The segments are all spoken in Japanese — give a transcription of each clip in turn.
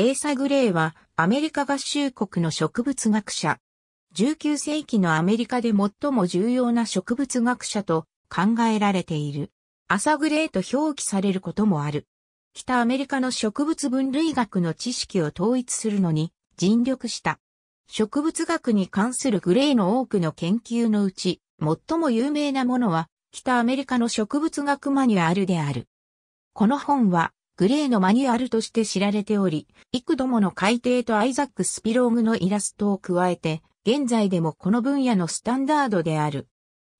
エーサ・グレイはアメリカ合衆国の植物学者。19世紀のアメリカで最も重要な植物学者と考えられている。アサグレイと表記されることもある。北アメリカの植物分類学の知識を統一するのに尽力した。植物学に関するグレイの多くの研究のうち、最も有名なものは北アメリカの植物学マニュアルである。この本はグレーのマニュアルとして知られており、幾度もの海底とアイザック・スピローグのイラストを加えて、現在でもこの分野のスタンダードである。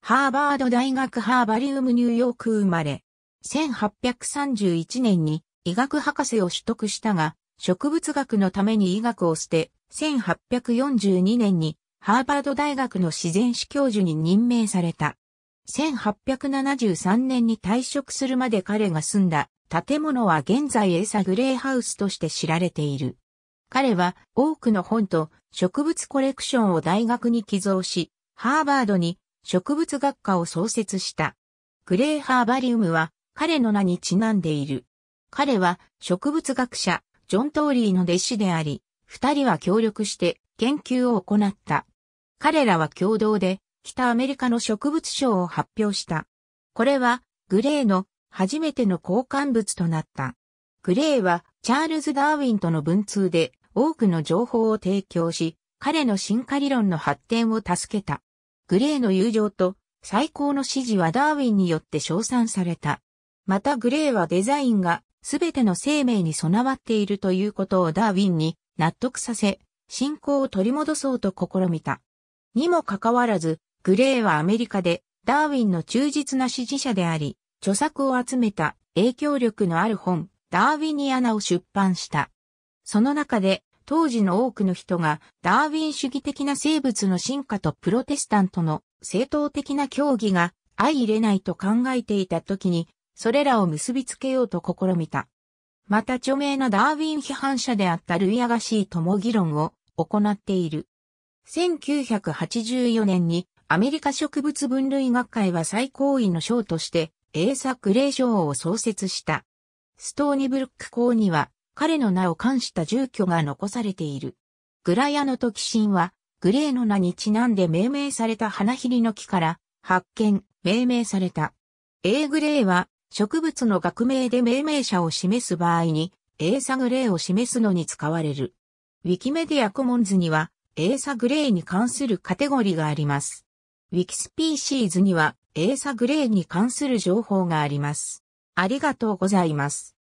ハーバード大学ハーバリウムニューヨーク生まれ、1831年に医学博士を取得したが、植物学のために医学を捨て、1842年にハーバード大学の自然史教授に任命された。1873年に退職するまで彼が住んだ建物は現在エサ・グレーハウスとして知られている。彼は多くの本と植物コレクションを大学に寄贈し、ハーバードに植物学科を創設した。グレーハーバリウムは彼の名にちなんでいる。彼は植物学者ジョン・トーリーの弟子であり、二人は協力して研究を行った。彼らは共同で北アメリカの植物賞を発表した。これはグレーの初めての交換物となった。グレーはチャールズ・ダーウィンとの文通で多くの情報を提供し、彼の進化理論の発展を助けた。グレーの友情と最高の支持はダーウィンによって称賛された。またグレーはデザインが全ての生命に備わっているということをダーウィンに納得させ、信仰を取り戻そうと試みた。にもかかわらず、グレーはアメリカでダーウィンの忠実な支持者であり、著作を集めた影響力のある本、ダーウィニアナを出版した。その中で、当時の多くの人がダーウィン主義的な生物の進化とプロテスタントの正当的な協議が相入れないと考えていた時に、それらを結びつけようと試みた。また著名なダーウィン批判者であったルイアガシーとも議論を行っている。1984年にアメリカ植物分類学会は最高位の賞としてエーサ・クレイ賞を創設した。ストーニブルック校には彼の名を冠した住居が残されている。グラヤキシンはグレーの名にちなんで命名された花ひりの木から発見、命名された。エーグレーは植物の学名で命名者を示す場合にエーサグレーを示すのに使われる。ウィキメディアコモンズにはエーサグレーに関するカテゴリーがあります。ウィキスピーシーズにはエーサ・グレイに関する情報があります。ありがとうございます。